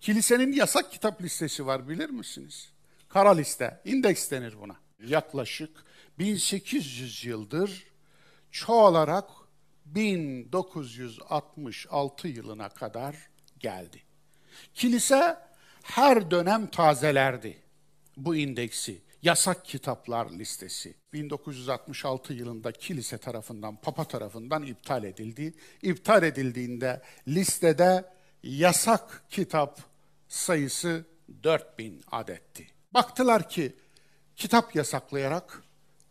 Kilisenin yasak kitap listesi var bilir misiniz? Kara liste, indeks denir buna. Yaklaşık 1800 yıldır çoğalarak 1966 yılına kadar geldi. Kilise her dönem tazelerdi bu indeksi. Yasak kitaplar listesi 1966 yılında kilise tarafından, papa tarafından iptal edildi. İptal edildiğinde listede yasak kitap sayısı 4000 adetti. Baktılar ki kitap yasaklayarak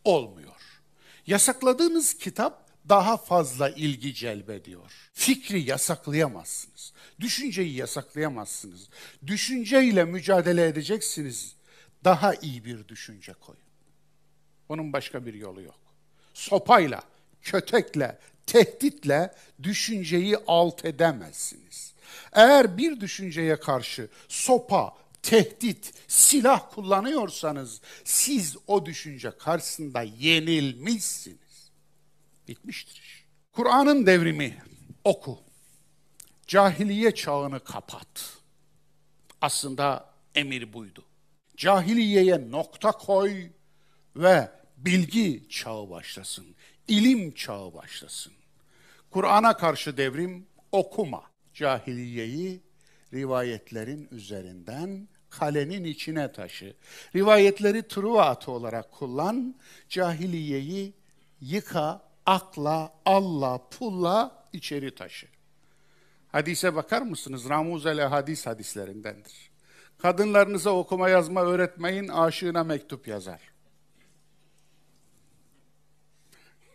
olmuyor. Yasakladığınız kitap daha fazla ilgi celbediyor. Fikri yasaklayamazsınız. Düşünceyi yasaklayamazsınız. Düşünceyle mücadele edeceksiniz. Daha iyi bir düşünce koyun. Onun başka bir yolu yok. Sopayla, kötekle, tehditle düşünceyi alt edemezsiniz. Eğer bir düşünceye karşı sopa, tehdit, silah kullanıyorsanız siz o düşünce karşısında yenilmişsiniz. Bitmiştir iş. Kur'an'ın devrimi oku. Cahiliye çağını kapat. Aslında emir buydu. Cahiliyeye nokta koy ve bilgi çağı başlasın. İlim çağı başlasın. Kur'an'a karşı devrim okuma cahiliyeyi rivayetlerin üzerinden kalenin içine taşı. Rivayetleri truva atı olarak kullan, cahiliyeyi yıka, akla, alla, pulla içeri taşı. Hadise bakar mısınız? Ramuz el hadis hadislerindendir. Kadınlarınıza okuma yazma öğretmeyin, aşığına mektup yazar.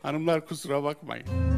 Hanımlar kusura bakmayın.